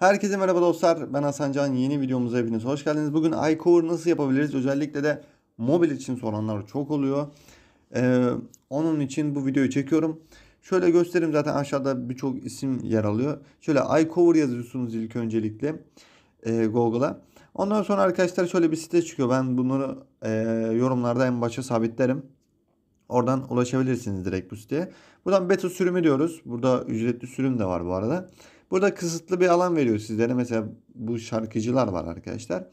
Herkese merhaba dostlar. Ben Hasan Can. Yeni videomuza hepiniz hoş geldiniz. Bugün iCover nasıl yapabiliriz? Özellikle de mobil için soranlar çok oluyor. Ee, onun için bu videoyu çekiyorum. Şöyle göstereyim zaten aşağıda birçok isim yer alıyor. Şöyle iCover yazıyorsunuz ilk öncelikle e, Google'a. Ondan sonra arkadaşlar şöyle bir site çıkıyor. Ben bunları e, yorumlarda en başa sabitlerim. Oradan ulaşabilirsiniz direkt bu siteye. Buradan beta sürümü diyoruz. Burada ücretli sürüm de var bu arada. Burada kısıtlı bir alan veriyor sizlere. Mesela bu şarkıcılar var arkadaşlar.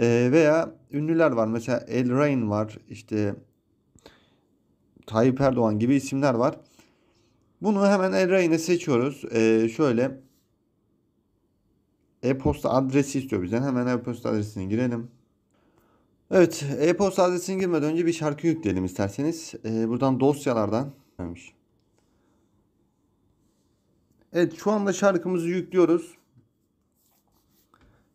E, veya ünlüler var. Mesela El Rain var. İşte Tayyip Erdoğan gibi isimler var. Bunu hemen El Rain'e seçiyoruz. E, şöyle e-posta adresi istiyor bizden. Hemen e-posta adresini girelim. Evet e-posta adresini girmeden önce bir şarkı yükleyelim isterseniz. E, buradan dosyalardan. Demiş. Evet şu anda şarkımızı yüklüyoruz.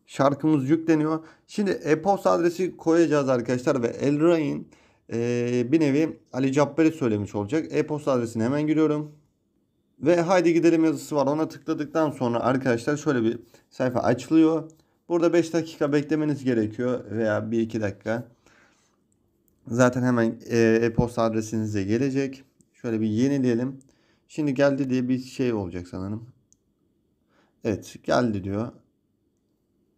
Şarkımız yükleniyor. Şimdi e-posta adresi koyacağız arkadaşlar ve Elray'ın e, bir nevi Ali Cabber'i söylemiş olacak. E-posta adresine hemen giriyorum. Ve haydi gidelim yazısı var. Ona tıkladıktan sonra arkadaşlar şöyle bir sayfa açılıyor. Burada 5 dakika beklemeniz gerekiyor veya 1-2 dakika. Zaten hemen e, e-posta adresinize gelecek. Şöyle bir yenileyelim. Şimdi geldi diye bir şey olacak sanırım. Evet geldi diyor.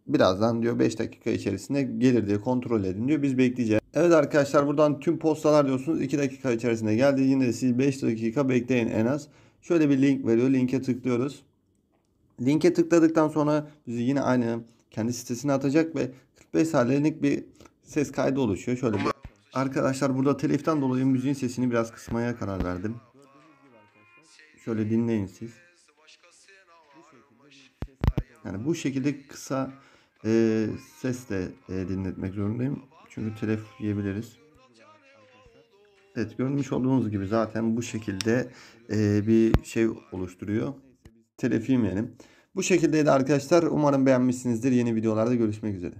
Birazdan diyor 5 dakika içerisinde gelir diye kontrol edin diyor. Biz bekleyeceğiz. Evet arkadaşlar buradan tüm postalar diyorsunuz 2 dakika içerisinde geldi. Yine de siz 5 dakika bekleyin en az. Şöyle bir link veriyor. Linke tıklıyoruz. Linke tıkladıktan sonra bizi yine aynı kendi sitesine atacak ve 45 saniyelik bir ses kaydı oluşuyor. Şöyle bir... Arkadaşlar burada teliften dolayı müziğin sesini biraz kısmaya karar verdim. Şöyle dinleyin siz. Yani bu şekilde kısa e, de e, dinletmek zorundayım. Çünkü telef yiyebiliriz. Evet görmüş olduğunuz gibi zaten bu şekilde e, bir şey oluşturuyor. Telef yemeyelim. Bu şekildeydi arkadaşlar. Umarım beğenmişsinizdir. Yeni videolarda görüşmek üzere.